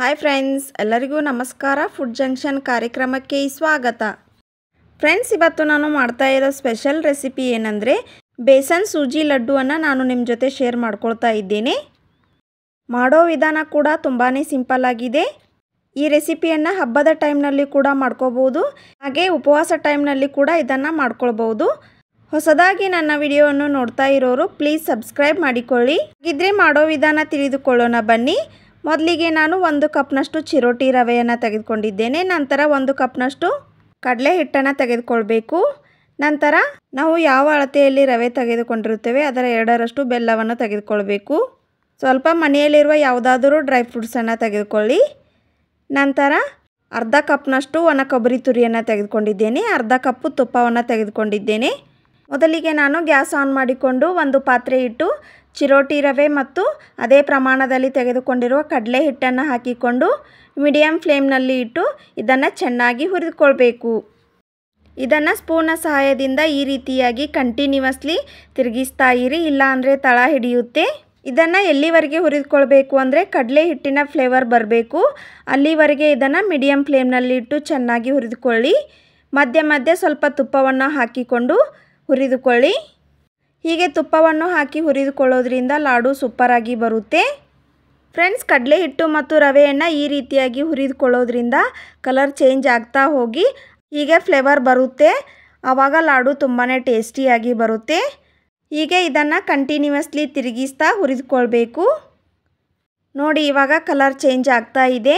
hi friends ಎಲ್ಲರಿಗೂ ನಮಸ್ಕಾರ food junction ಕಾರ್ಯಕ್ರಮಕ್ಕೆ ಸ್ವಾಗತ ಫ್ರೆಂಡ್ಸ್ ಇವತ್ತು ನಾನು ಮಾಡ್ತಾ ಇರೋ ಸ್ಪೆಷಲ್ ರೆಸಿಪಿ ಏನಂದರೆ ಬೇಸನ್ ಸೂಜಿ ಲಡ್ಡುವನ್ನು ನಾನು ನಿಮ್ಮ ಜೊತೆ ಶೇರ್ ಮಾಡ್ಕೊಳ್ತಾ ಇದ್ದೇನೆ ಮಾಡೋ ವಿಧಾನ ಕೂಡ ತುಂಬಾ ಸಿಂಪಲ್ ಆಗಿದೆ ಈ ರೆಸಿಪಿಯನ್ನು ಹಬ್ಬದ ಟೈಮ್ನಲ್ಲಿ ಕೂಡ ಮಾಡ್ಕೋಬೋದು ಹಾಗೆ ಉಪವಾಸ ಟೈಮ್ನಲ್ಲಿ ಕೂಡ ಇದನ್ನು ಮಾಡ್ಕೊಳ್ಬೋದು ಹೊಸದಾಗಿ ನನ್ನ ವಿಡಿಯೋವನ್ನು ನೋಡ್ತಾ ಇರೋರು ಪ್ಲೀಸ್ ಸಬ್ಸ್ಕ್ರೈಬ್ ಮಾಡಿಕೊಳ್ಳಿ ಹಾಗಿದ್ರೆ ಮಾಡೋ ವಿಧಾನ ತಿಳಿದುಕೊಳ್ಳೋಣ ಬನ್ನಿ ಮೊದಲಿಗೆ ನಾನು ಒಂದು ಕಪ್ನಷ್ಟು ಚಿರೋಟಿ ರವೆಯನ್ನು ತೆಗೆದುಕೊಂಡಿದ್ದೇನೆ ನಂತರ ಒಂದು ಕಪ್ನಷ್ಟು ಕಡಲೆ ಹಿಟ್ಟನ್ನು ತೆಗೆದುಕೊಳ್ಬೇಕು ನಂತರ ನಾವು ಯಾವ ಅಳತೆಯಲ್ಲಿ ರವೆ ತೆಗೆದುಕೊಂಡಿರುತ್ತೇವೆ ಅದರ ಎರಡರಷ್ಟು ಬೆಲ್ಲವನ್ನು ತೆಗೆದುಕೊಳ್ಬೇಕು ಸ್ವಲ್ಪ ಮನೆಯಲ್ಲಿರುವ ಯಾವುದಾದರೂ ಡ್ರೈ ಫ್ರೂಟ್ಸನ್ನು ತೆಗೆದುಕೊಳ್ಳಿ ನಂತರ ಅರ್ಧ ಕಪ್ನಷ್ಟು ಒಣ ಕೊಬ್ಬರಿ ತುರಿಯನ್ನು ತೆಗೆದುಕೊಂಡಿದ್ದೇನೆ ಅರ್ಧ ಕಪ್ಪು ತುಪ್ಪವನ್ನು ತೆಗೆದುಕೊಂಡಿದ್ದೇನೆ ಮೊದಲಿಗೆ ನಾನು ಗ್ಯಾಸ್ ಆನ್ ಮಾಡಿಕೊಂಡು ಒಂದು ಪಾತ್ರೆ ಇಟ್ಟು ಚಿರೋಟಿ ರವೆ ಮತ್ತು ಅದೇ ಪ್ರಮಾಣದಲ್ಲಿ ತೆಗೆದುಕೊಂಡಿರುವ ಕಡಲೆ ಹಿಟ್ಟನ್ನು ಹಾಕಿಕೊಂಡು ಮೀಡಿಯಮ್ ಫ್ಲೇಮ್ನಲ್ಲಿ ಇಟ್ಟು ಇದನ್ನು ಚೆನ್ನಾಗಿ ಹುರಿದುಕೊಳ್ಬೇಕು ಇದನ್ನು ಸ್ಪೂನ ಸಹಾಯದಿಂದ ಈ ರೀತಿಯಾಗಿ ಕಂಟಿನ್ಯೂಸ್ಲಿ ತಿರುಗಿಸ್ತಾ ಇರಿ ಇಲ್ಲಾಂದರೆ ತಳ ಹಿಡಿಯುತ್ತೆ ಇದನ್ನು ಎಲ್ಲಿವರೆಗೆ ಹುರಿದುಕೊಳ್ಬೇಕು ಅಂದರೆ ಕಡಲೆ ಹಿಟ್ಟಿನ ಫ್ಲೇವರ್ ಬರಬೇಕು ಅಲ್ಲಿವರೆಗೆ ಇದನ್ನು ಮೀಡಿಯಮ್ ಫ್ಲೇಮ್ನಲ್ಲಿ ಇಟ್ಟು ಚೆನ್ನಾಗಿ ಹುರಿದುಕೊಳ್ಳಿ ಮಧ್ಯ ಮಧ್ಯೆ ಸ್ವಲ್ಪ ತುಪ್ಪವನ್ನು ಹಾಕಿಕೊಂಡು ಹುರಿದುಕೊಳ್ಳಿ ಹೀಗೆ ತುಪ್ಪವನ್ನು ಹಾಕಿ ಹುರಿದುಕೊಳ್ಳೋದ್ರಿಂದ ಲಾಡು ಸೂಪರಾಗಿ ಬರುತ್ತೆ ಫ್ರೆಂಡ್ಸ್ ಕಡಲೆ ಹಿಟ್ಟು ಮತ್ತು ರವೆಯನ್ನು ಈ ರೀತಿಯಾಗಿ ಹುರಿದುಕೊಳ್ಳೋದ್ರಿಂದ ಕಲರ್ ಚೇಂಜ್ ಆಗ್ತಾ ಹೋಗಿ ಹೀಗೆ ಫ್ಲೇವರ್ ಬರುತ್ತೆ ಆವಾಗ ಲಾಡು ತುಂಬಾ ಟೇಸ್ಟಿಯಾಗಿ ಬರುತ್ತೆ ಹೀಗೆ ಇದನ್ನು ಕಂಟಿನ್ಯೂಯಸ್ಲಿ ತಿರುಗಿಸ್ತಾ ಹುರಿದುಕೊಳ್ಬೇಕು ನೋಡಿ ಇವಾಗ ಕಲರ್ ಚೇಂಜ್ ಆಗ್ತಾ ಇದೆ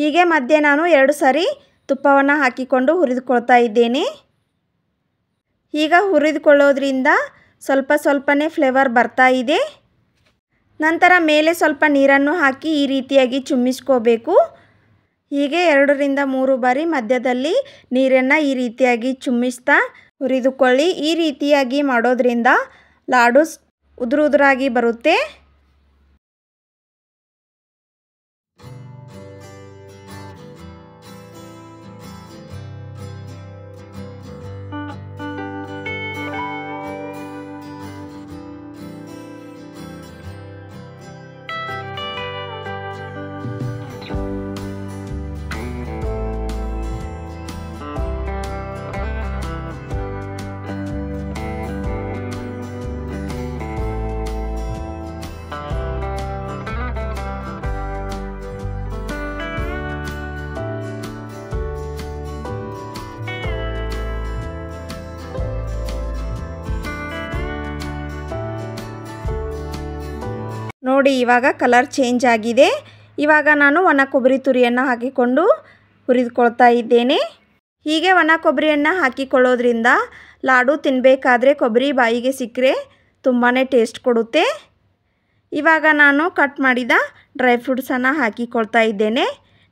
ಹೀಗೆ ಮಧ್ಯೆ ನಾನು ಎರಡು ಸಾರಿ ತುಪ್ಪವನ್ನು ಹಾಕಿಕೊಂಡು ಹುರಿದುಕೊಳ್ತಾ ಇದ್ದೇನೆ ಈಗ ಹುರಿದುಕೊಳ್ಳೋದ್ರಿಂದ ಸ್ವಲ್ಪ ಸ್ವಲ್ಪನೇ ಫ್ಲೇವರ್ ಬರ್ತಾ ಇದೆ ನಂತರ ಮೇಲೆ ಸ್ವಲ್ಪ ನೀರನ್ನು ಹಾಕಿ ಈ ರೀತಿಯಾಗಿ ಚುಮ್ಮಿಸ್ಕೋಬೇಕು ಹೀಗೆ ಎರಡರಿಂದ ಮೂರು ಬಾರಿ ಮಧ್ಯದಲ್ಲಿ ನೀರನ್ನು ಈ ರೀತಿಯಾಗಿ ಚುಮ್ಮಿಸ್ತಾ ಹುರಿದುಕೊಳ್ಳಿ ಈ ರೀತಿಯಾಗಿ ಮಾಡೋದ್ರಿಂದ ಲಾಡು ಉದುರು ಉದುರಾಗಿ ಬರುತ್ತೆ ನೋಡಿ ಇವಾಗ ಕಲರ್ ಚೇಂಜ್ ಆಗಿದೆ ಇವಾಗ ನಾನು ಒಣ ಕೊಬ್ಬರಿ ತುರಿಯನ್ನು ಹಾಕಿಕೊಂಡು ಹುರಿದುಕೊಳ್ತಾ ಇದ್ದೇನೆ ಹೀಗೆ ಒಣ ಕೊಬ್ಬರಿಯನ್ನು ಹಾಕಿಕೊಳ್ಳೋದ್ರಿಂದ ಲಾಡು ತಿನ್ನಬೇಕಾದ್ರೆ ಕೊಬ್ಬರಿ ಬಾಯಿಗೆ ಸಿಕ್ಕರೆ ತುಂಬಾ ಟೇಸ್ಟ್ ಕೊಡುತ್ತೆ ಇವಾಗ ನಾನು ಕಟ್ ಮಾಡಿದ ಡ್ರೈ ಫ್ರೂಟ್ಸನ್ನು ಹಾಕಿಕೊಳ್ತಾ ಇದ್ದೇನೆ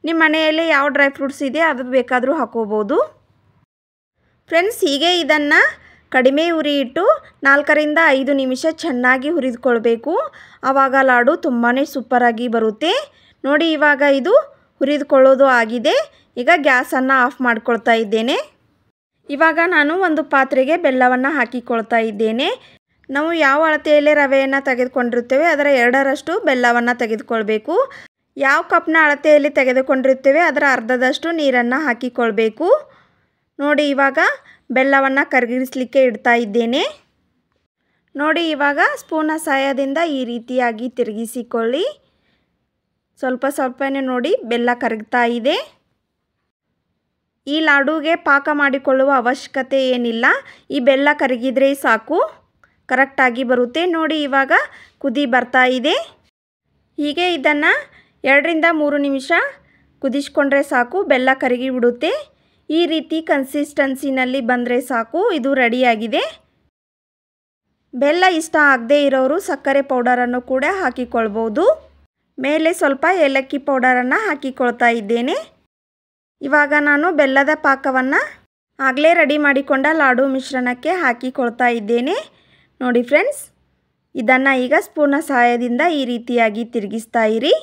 ನಿಮ್ಮ ಮನೆಯಲ್ಲಿ ಯಾವ ಡ್ರೈ ಫ್ರೂಟ್ಸ್ ಇದೆ ಅದು ಬೇಕಾದರೂ ಹಾಕೋಬೋದು ಫ್ರೆಂಡ್ಸ್ ಹೀಗೆ ಇದನ್ನು ಕಡಿಮೆ ಉರಿ ಇಟ್ಟು ನಾಲ್ಕರಿಂದ ಐದು ನಿಮಿಷ ಚೆನ್ನಾಗಿ ಹುರಿದುಕೊಳ್ಬೇಕು ಆವಾಗ ಲಾಡು ತುಂಬಾ ಸೂಪರಾಗಿ ಬರುತ್ತೆ ನೋಡಿ ಇವಾಗ ಇದು ಹುರಿದುಕೊಳ್ಳೋದು ಆಗಿದೆ ಈಗ ಗ್ಯಾಸನ್ನು ಆಫ್ ಮಾಡ್ಕೊಳ್ತಾ ಇದ್ದೇನೆ ಇವಾಗ ನಾನು ಒಂದು ಪಾತ್ರೆಗೆ ಬೆಲ್ಲವನ್ನು ಹಾಕಿಕೊಳ್ತಾ ಇದ್ದೇನೆ ನಾವು ಯಾವ ಅಳತೆಯಲ್ಲಿ ರವೆಯನ್ನು ತೆಗೆದುಕೊಂಡಿರ್ತೇವೆ ಅದರ ಎರಡರಷ್ಟು ಬೆಲ್ಲವನ್ನು ತೆಗೆದುಕೊಳ್ಬೇಕು ಯಾವ ಕಪ್ನ ಅಳತೆಯಲ್ಲಿ ತೆಗೆದುಕೊಂಡಿರುತ್ತೇವೆ ಅದರ ಅರ್ಧದಷ್ಟು ನೀರನ್ನು ಹಾಕಿಕೊಳ್ಬೇಕು ನೋಡಿ ಇವಾಗ ಬೆಲ್ಲವನ್ನು ಕರಗಿಸಲಿಕ್ಕೆ ಇಡ್ತಾ ಇದ್ದೇನೆ ನೋಡಿ ಇವಾಗ ಸ್ಪೂನ ಸಹಾಯದಿಂದ ಈ ರೀತಿಯಾಗಿ ತಿರುಗಿಸಿಕೊಳ್ಳಿ ಸ್ವಲ್ಪ ಸ್ವಲ್ಪನೇ ನೋಡಿ ಬೆಲ್ಲ ಕರಗ್ತಾ ಇದೆ ಈ ಲಾಡುಗೆ ಪಾಕ ಮಾಡಿಕೊಳ್ಳುವ ಅವಶ್ಯಕತೆ ಏನಿಲ್ಲ ಈ ಬೆಲ್ಲ ಕರಗಿದರೆ ಸಾಕು ಕರೆಕ್ಟಾಗಿ ಬರುತ್ತೆ ನೋಡಿ ಇವಾಗ ಕುದಿ ಬರ್ತಾ ಇದೆ ಹೀಗೆ ಇದನ್ನು ಎರಡರಿಂದ ಮೂರು ನಿಮಿಷ ಕುದಿಸ್ಕೊಂಡ್ರೆ ಸಾಕು ಬೆಲ್ಲ ಕರಗಿಬಿಡುತ್ತೆ ಈ ರೀತಿ ಕನ್ಸಿಸ್ಟೆನ್ಸಿನಲ್ಲಿ ಬಂದರೆ ಸಾಕು ಇದು ರೆಡಿಯಾಗಿದೆ ಬೆಲ್ಲ ಇಷ್ಟ ಆಗದೆ ಇರೋರು ಸಕ್ಕರೆ ಪೌಡರನ್ನು ಕೂಡ ಹಾಕಿಕೊಳ್ಬೋದು ಮೇಲೆ ಸ್ವಲ್ಪ ಏಲಕ್ಕಿ ಪೌಡರನ್ನು ಹಾಕಿಕೊಳ್ತಾ ಇದ್ದೇನೆ ಇವಾಗ ನಾನು ಬೆಲ್ಲದ ಪಾಕವನ್ನು ಆಗಲೇ ರೆಡಿ ಮಾಡಿಕೊಂಡ ಲಾಡು ಮಿಶ್ರಣಕ್ಕೆ ಹಾಕಿಕೊಳ್ತಾ ಇದ್ದೇನೆ ನೋಡಿ ಫ್ರೆಂಡ್ಸ್ ಇದನ್ನು ಈಗ ಸ್ಪೂನ ಸಹಾಯದಿಂದ ಈ ರೀತಿಯಾಗಿ ತಿರುಗಿಸ್ತಾ ಇರಿ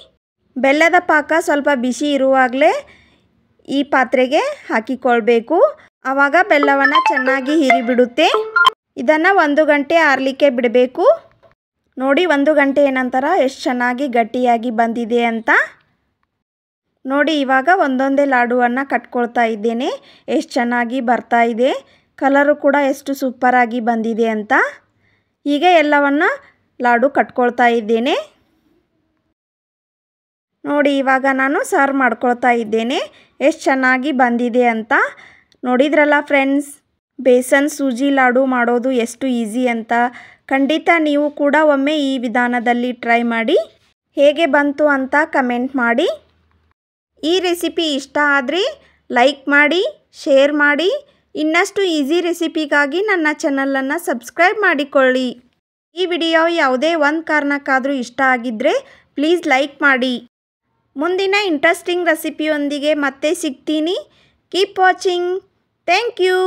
ಬೆಲ್ಲದ ಪಾಕ ಸ್ವಲ್ಪ ಬಿಸಿ ಇರುವಾಗಲೇ ಈ ಪಾತ್ರೆಗೆ ಹಾಕಿಕೊಳ್ಬೇಕು ಆವಾಗ ಬೆಲ್ಲವನ್ನು ಚೆನ್ನಾಗಿ ಹೀರಿಬಿಡುತ್ತೆ ಇದನ್ನು ಒಂದು ಗಂಟೆ ಆರಲಿಕ್ಕೆ ಬಿಡಬೇಕು ನೋಡಿ ಒಂದು ಗಂಟೆ ನಂತರ ಎಷ್ಟು ಚೆನ್ನಾಗಿ ಗಟ್ಟಿಯಾಗಿ ಬಂದಿದೆ ಅಂತ ನೋಡಿ ಇವಾಗ ಒಂದೊಂದೇ ಲಾಡುವನ್ನು ಕಟ್ಕೊಳ್ತಾ ಇದ್ದೇನೆ ಎಷ್ಟು ಚೆನ್ನಾಗಿ ಬರ್ತಾ ಇದೆ ಕಲರು ಕೂಡ ಎಷ್ಟು ಸೂಪರಾಗಿ ಬಂದಿದೆ ಅಂತ ಹೀಗೆ ಎಲ್ಲವನ್ನು ಲಾಡು ಕಟ್ಕೊಳ್ತಾ ಇದ್ದೇನೆ ನೋಡಿ ಇವಾಗ ನಾನು ಸರ್ವ್ ಮಾಡ್ಕೊಳ್ತಾ ಇದ್ದೇನೆ ಎಷ್ಟು ಚೆನ್ನಾಗಿ ಬಂದಿದೆ ಅಂತ ನೋಡಿದ್ರಲ್ಲ ಫ್ರೆಂಡ್ಸ್ ಬೇಸನ್ ಸೂಜಿ ಲಾಡು ಮಾಡೋದು ಎಷ್ಟು ಈಸಿ ಅಂತ ಖಂಡಿತ ನೀವು ಕೂಡ ಒಮ್ಮೆ ಈ ವಿಧಾನದಲ್ಲಿ ಟ್ರೈ ಮಾಡಿ ಹೇಗೆ ಬಂತು ಅಂತ ಕಮೆಂಟ್ ಮಾಡಿ ಈ ರೆಸಿಪಿ ಇಷ್ಟ ಆದರೆ ಲೈಕ್ ಮಾಡಿ ಶೇರ್ ಮಾಡಿ ಇನ್ನಷ್ಟು ಈಸಿ ರೆಸಿಪಿಗಾಗಿ ನನ್ನ ಚಾನಲನ್ನು ಸಬ್ಸ್ಕ್ರೈಬ್ ಮಾಡಿಕೊಳ್ಳಿ ಈ ವಿಡಿಯೋ ಯಾವುದೇ ಒಂದು ಕಾರಣಕ್ಕಾದರೂ ಇಷ್ಟ ಆಗಿದ್ದರೆ ಪ್ಲೀಸ್ ಲೈಕ್ ಮಾಡಿ ಮುಂದಿನ ಇಂಟ್ರೆಸ್ಟಿಂಗ್ ರೆಸಿಪಿಯೊಂದಿಗೆ ಮತ್ತೆ ಸಿಗ್ತೀನಿ ಕೀಪ್ ವಾಚಿಂಗ್ ಥ್ಯಾಂಕ್ ಯು